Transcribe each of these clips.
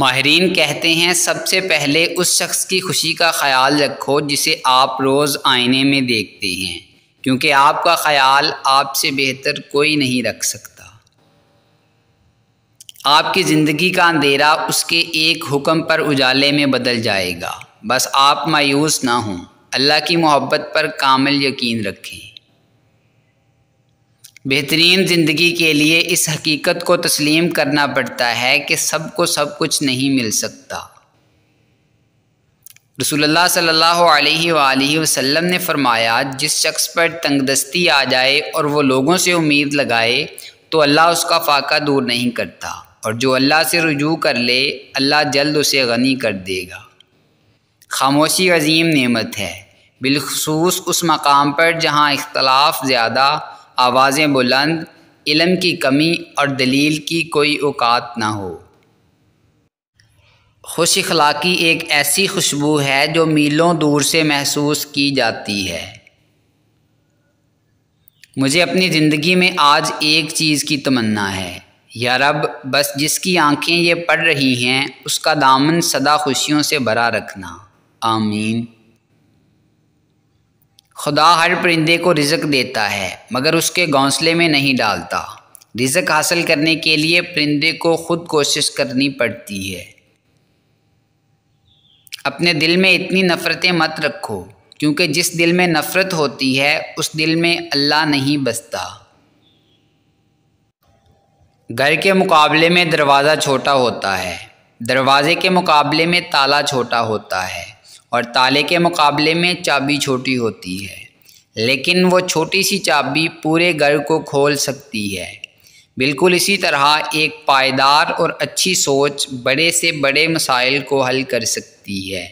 माहरीन कहते हैं सबसे पहले उस शख्स की खुशी का ख्याल रखो जिसे आप रोज़ आईने में देखते हैं क्योंकि आपका ख्याल आपसे बेहतर कोई नहीं रख सकता आपकी ज़िंदगी का अंधेरा उसके एक हुक्म पर उजाले में बदल जाएगा बस आप मायूस ना हों अल्लाह की मोहब्बत पर कामिल यकीन रखें बेहतरीन ज़िंदगी के लिए इस हकीकत को तस्लीम करना पड़ता है कि सबको सब कुछ नहीं मिल सकता रसूलुल्लाह सल्लल्लाहु अलैहि वसल्लम ने फरमाया जिस शख्स पर तंगदस्ती आ जाए और वो लोगों से उम्मीद लगाए तो अल्लाह उसका फाका दूर नहीं करता और जो अल्लाह से रुजू कर ले अल्लाह जल्द उसे गनी कर देगा खामोशी अजीम नेमत है बिलखसूस उस मकाम पर जहाँ इख्तलाफ ज़्यादा आवाज़ें बुलंद इलम की कमी और दलील की कोई औकात ना हो खुश अखलाक़ी एक ऐसी खुशबू है जो मीलों दूर से महसूस की जाती है मुझे अपनी ज़िंदगी में आज एक चीज़ की तमन्ना है या रब बस जिसकी आंखें ये पड़ रही हैं उसका दामन सदा खुशियों से भरा रखना आमीन खुदा हर परिंदे को रिजक देता है मगर उसके घोंसले में नहीं डालता रिजक हासिल करने के लिए परिंदे को खुद कोशिश करनी पड़ती है अपने दिल में इतनी नफ़रतें मत रखो क्योंकि जिस दिल में नफ़रत होती है उस दिल में अल्लाह नहीं बसता घर के मुकाबले में दरवाज़ा छोटा होता है दरवाज़े के मुकाबले में ताला छोटा होता है और ताले के मुकाबले में चाबी छोटी होती है लेकिन वो छोटी सी चाबी पूरे घर को खोल सकती है बिल्कुल इसी तरह एक पायदार और अच्छी सोच बड़े से बड़े मसाइल को हल कर सकती है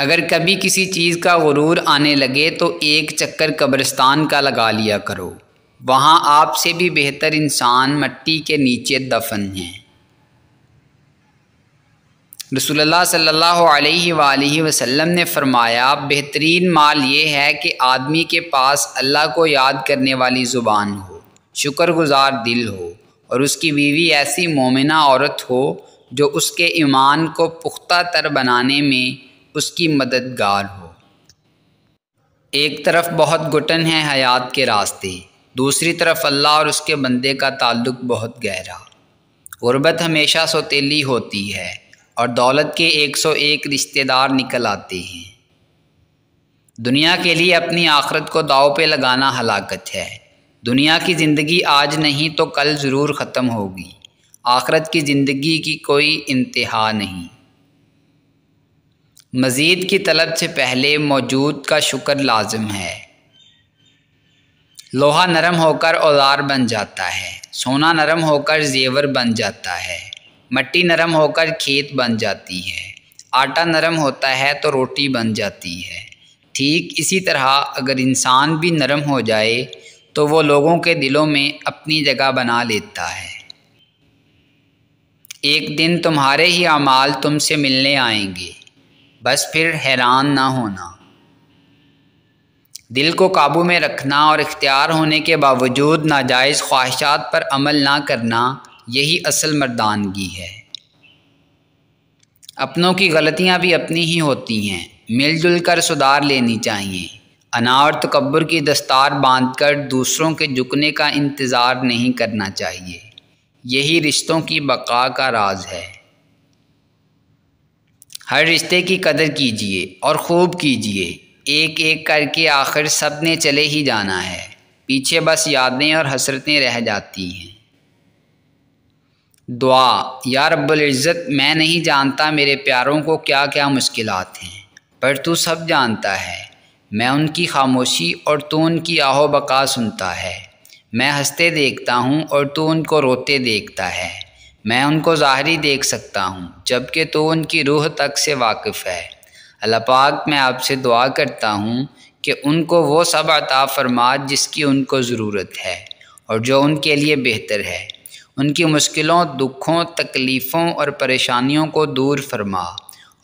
अगर कभी किसी चीज़ का गुरूर आने लगे तो एक चक्कर कब्रिस्तान का लगा लिया करो वहाँ आपसे भी बेहतर इंसान मट्टी के नीचे दफन हैं रसोल्ला सल्ला अलैहि ने फरमाया बेहतरीन माल ये है कि आदमी के पास अल्लाह को याद करने वाली ज़ुबान हो शुक्रगुजार दिल हो और उसकी बीवी ऐसी मोमिना औरत हो जो उसके ईमान को पुख्ता तर बनाने में उसकी मददगार हो एक तरफ बहुत घुटन है हयात के रास्ते दूसरी तरफ अल्लाह और उसके बंदे का ताल्लुक बहुत गहरा गुर्बत हमेशा सोतीली होती है और दौलत के 101 रिश्तेदार निकल आते हैं दुनिया के लिए अपनी आखरत को दाव पे लगाना हलाकत है दुनिया की ज़िंदगी आज नहीं तो कल ज़रूर ख़त्म होगी आखरत की ज़िंदगी की कोई इंतहा नहीं मज़ीद की तलब से पहले मौजूद का शुक्र लाजम है लोहा नरम होकर औजार बन जाता है सोना नरम होकर जेवर बन जाता है मट्टी नरम होकर खेत बन जाती है आटा नरम होता है तो रोटी बन जाती है ठीक इसी तरह अगर इंसान भी नरम हो जाए तो वो लोगों के दिलों में अपनी जगह बना लेता है एक दिन तुम्हारे ही अमाल तुमसे मिलने आएंगे बस फिर हैरान ना होना दिल को काबू में रखना और इख्तियार होने के बावजूद नाजायज़ ख्वाहिशात पर अमल ना करना यही असल मर्दानगी है अपनों की गलतियां भी अपनी ही होती हैं मिलजुल कर सुधार लेनी चाहिए अना और तकबर की दस्तार बांध कर दूसरों के झुकने का इंतज़ार नहीं करना चाहिए यही रिश्तों की बका का राज है हर रिश्ते की कदर कीजिए और खूब कीजिए एक एक करके आखिर सब ने चले ही जाना है पीछे बस यादें और हसरतें रह जाती हैं दुआ या रब्ज़त मैं नहीं जानता मेरे प्यारों को क्या क्या मुश्किल हैं पर तू सब जानता है मैं उनकी खामोशी और तू उनकी आहो बका सुनता है मैं हंसते देखता हूँ और तू उनको रोते देखता है मैं उनको ज़ाहरी देख सकता हूँ जबकि तू उनकी रूह तक से वाकिफ़ है अल्लापाक मैं आपसे दुआ करता हूँ कि उनको वो सब अता फरमा जिसकी उनको ज़रूरत है और जो उनके लिए बेहतर है उनकी मुश्किलों दुखों तकलीफ़ों और परेशानियों को दूर फरमा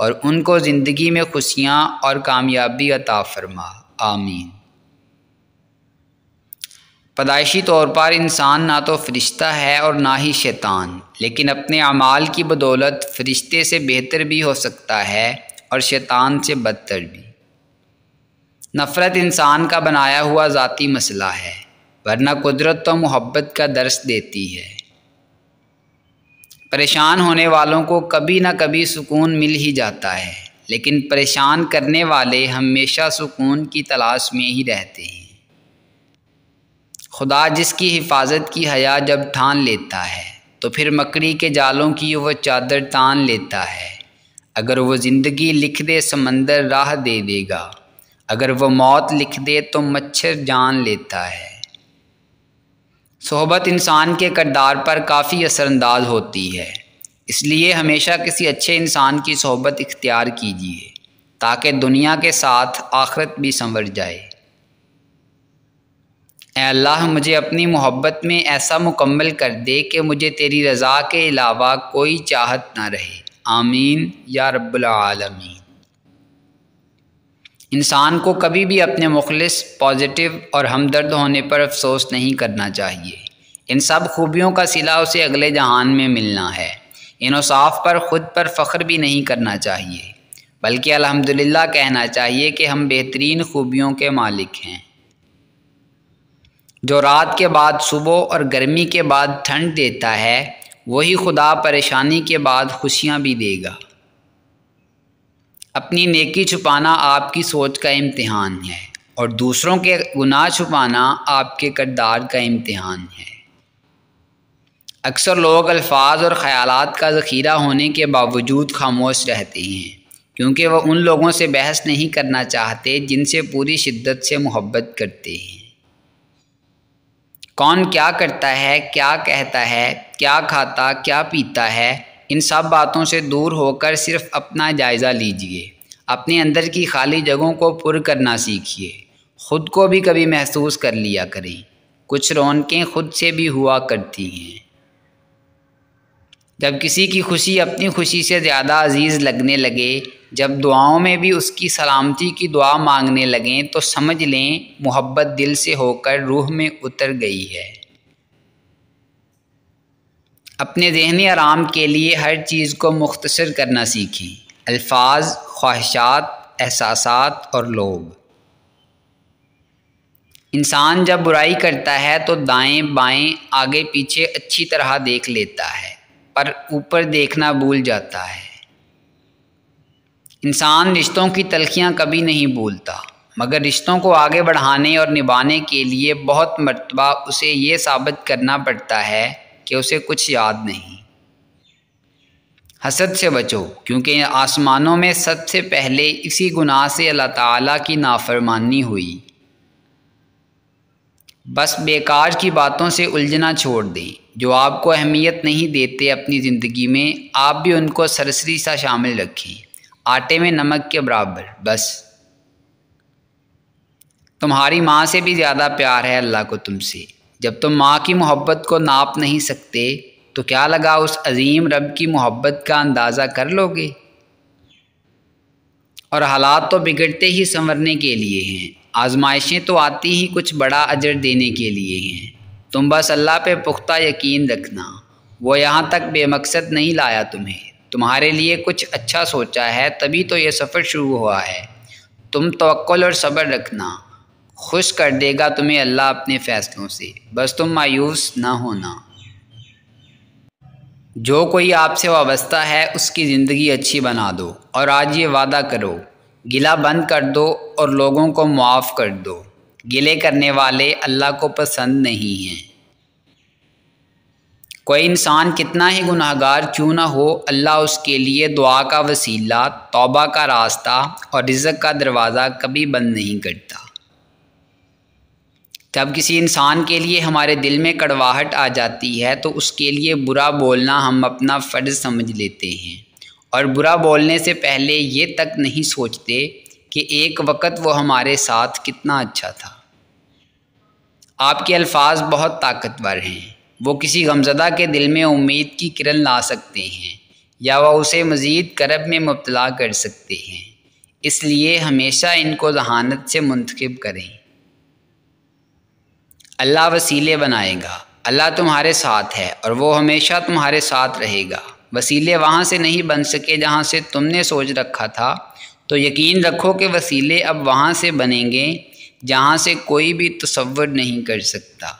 और उनको ज़िंदगी में खुशियाँ और कामयाबी अता फरमा आमीन पैदाइशी तौर पर इंसान ना तो फ़रिश्ता है और ना ही शैतान लेकिन अपने अमाल की बदौलत फ़रिश्ते से बेहतर भी हो सकता है और शैतान से बदतर भी नफ़रत इंसान का बनाया हुआ ज़ाती मसला है वरना कुदरत तो मोहब्बत का दर्श देती है परेशान होने वालों को कभी ना कभी सुकून मिल ही जाता है लेकिन परेशान करने वाले हमेशा सुकून की तलाश में ही रहते हैं खुदा जिसकी हिफाजत की हया जब ठान लेता है तो फिर मकड़ी के जालों की वह चादर तान लेता है अगर वो ज़िंदगी लिख दे समंदर राह दे देगा अगर वो मौत लिख दे तो मच्छर जान लेता है सोहबत इंसान के करदार पर काफ़ी असरानंदाज होती है इसलिए हमेशा किसी अच्छे इंसान की सोहबत इख्तियार कीजिए ताकि दुनिया के साथ आखरत भी संवर जाए अल्लाह मुझे अपनी मोहब्बत में ऐसा मुकम्मल कर दे कि मुझे तेरी रज़ा के अलावा कोई चाहत ना रहे आमीन या रब्बुल आलमीन इंसान को कभी भी अपने मुखलिस पॉजिटिव और हमदर्द होने पर अफसोस नहीं करना चाहिए इन सब खूबियों का सिला उसे अगले जहान में मिलना है इन साफ़ पर ख़ुद पर फ़ख्र भी नहीं करना चाहिए बल्कि अल्हम्दुलिल्लाह कहना चाहिए कि हम बेहतरीन खूबियों के मालिक हैं जो रात के बाद सुबह और गर्मी के बाद ठंड देता है वही खुदा परेशानी के बाद खुशियाँ भी देगा अपनी नेकी छुपाना आपकी सोच का इम्तिहान है और दूसरों के गुनाह छुपाना आपके करदार का इम्तिहान है अक्सर लोग अल्फाज और ख़्याल का ज़ख़ीरा होने के बावजूद खामोश रहते हैं क्योंकि वह उन लोगों से बहस नहीं करना चाहते जिनसे पूरी शिद्दत से मोहब्बत करते हैं कौन क्या करता है क्या कहता है क्या खाता क्या पीता है इन सब बातों से दूर होकर सिर्फ अपना जायज़ा लीजिए अपने अंदर की खाली जगहों को पुर करना सीखिए ख़ुद को भी कभी महसूस कर लिया करें कुछ रौनकें खुद से भी हुआ करती हैं जब किसी की खुशी अपनी खुशी से ज़्यादा अजीज़ लगने लगे जब दुआओं में भी उसकी सलामती की दुआ मांगने लगें तो समझ लें मोहब्बत दिल से होकर रूह में उतर गई है अपने जहनी आराम के लिए हर चीज़ को मुख्तर करना सीखें अल्फाज ख्वाहिशात एहसास और लोग इंसान जब बुराई करता है तो दाएं बाएं आगे पीछे अच्छी तरह देख लेता है पर ऊपर देखना भूल जाता है इंसान रिश्तों की तलखियाँ कभी नहीं भूलता मगर रिश्तों को आगे बढ़ाने और निभाने के लिए बहुत मरतबा उसे ये साबित करना पड़ता है कि उसे कुछ याद नहीं हसद से बचो क्योंकि आसमानों में सबसे पहले इसी गुनाह से अल्लाह ताला की नाफरमानी हुई बस बेकार की बातों से उलझना छोड़ दें जो आपको अहमियत नहीं देते अपनी ज़िंदगी में आप भी उनको सरसरी सा शामिल रखें आटे में नमक के बराबर बस तुम्हारी माँ से भी ज़्यादा प्यार है अल्लाह को तुमसे जब तुम माँ की मोहब्बत को नाप नहीं सकते तो क्या लगा उस अजीम रब की मोहब्बत का अंदाज़ा कर लोगे और हालात तो बिगड़ते ही संवरने के लिए हैं आजमाइशें तो आती ही कुछ बड़ा अजर देने के लिए हैं तुम बस अल्लाह पे पुख्ता यकीन रखना वो यहाँ तक बेमकसद नहीं लाया तुम्हें तुम्हारे लिए कुछ अच्छा सोचा है तभी तो ये सफ़र शुरू हुआ है तुम तोल और सब्र रखना खुश कर देगा तुम्हें अल्लाह अपने फ़ैसलों से बस तुम मायूस ना होना जो कोई आपसे वाबस्ता है उसकी ज़िंदगी अच्छी बना दो और आज ये वादा करो गिला बंद कर दो और लोगों को मुआफ़ कर दो गिले करने वाले अल्लाह को पसंद नहीं हैं कोई इंसान कितना ही गुनाहगार क्यों ना हो अल्लाह उसके लिए दुआ का वसीला तौबा का रास्ता और रिज़क का दरवाज़ा कभी बंद नहीं करता जब किसी इंसान के लिए हमारे दिल में कड़वाहट आ जाती है तो उसके लिए बुरा बोलना हम अपना फ़र्ज समझ लेते हैं और बुरा बोलने से पहले ये तक नहीं सोचते कि एक वक़्त वो हमारे साथ कितना अच्छा था आपके अल्फाज बहुत ताकतवर हैं वो किसी गमजदा के दिल में उम्मीद की किरण ला सकते हैं या वह उसे मज़ीद करब में मुबला कर सकते हैं इसलिए हमेशा इनको जहानत से मुंतखब करें अल्लाह वसीले बनाएगा अल्लाह तुम्हारे साथ है और वो हमेशा तुम्हारे साथ रहेगा वसीले वहाँ से नहीं बन सके जहाँ से तुमने सोच रखा था तो यकीन रखो कि वसीले अब वहाँ से बनेंगे जहाँ से कोई भी तस्वुर नहीं कर सकता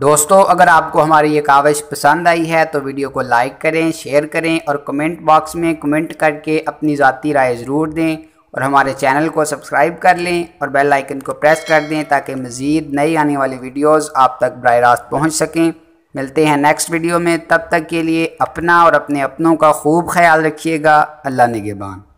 दोस्तों अगर आपको हमारी ये काविश पसंद आई है तो वीडियो को लाइक करें शेयर करें और कमेंट बॉक्स में कमेंट करके अपनी ज़ाती राय ज़रूर दें और हमारे चैनल को सब्सक्राइब कर लें और बेल आइकन को प्रेस कर दें ताकि मज़ीद नई आने वाली वीडियोस आप तक बर रास्त पहुँच सकें मिलते हैं नेक्स्ट वीडियो में तब तक के लिए अपना और अपने अपनों का खूब ख्याल रखिएगा अल्लाह नगेबान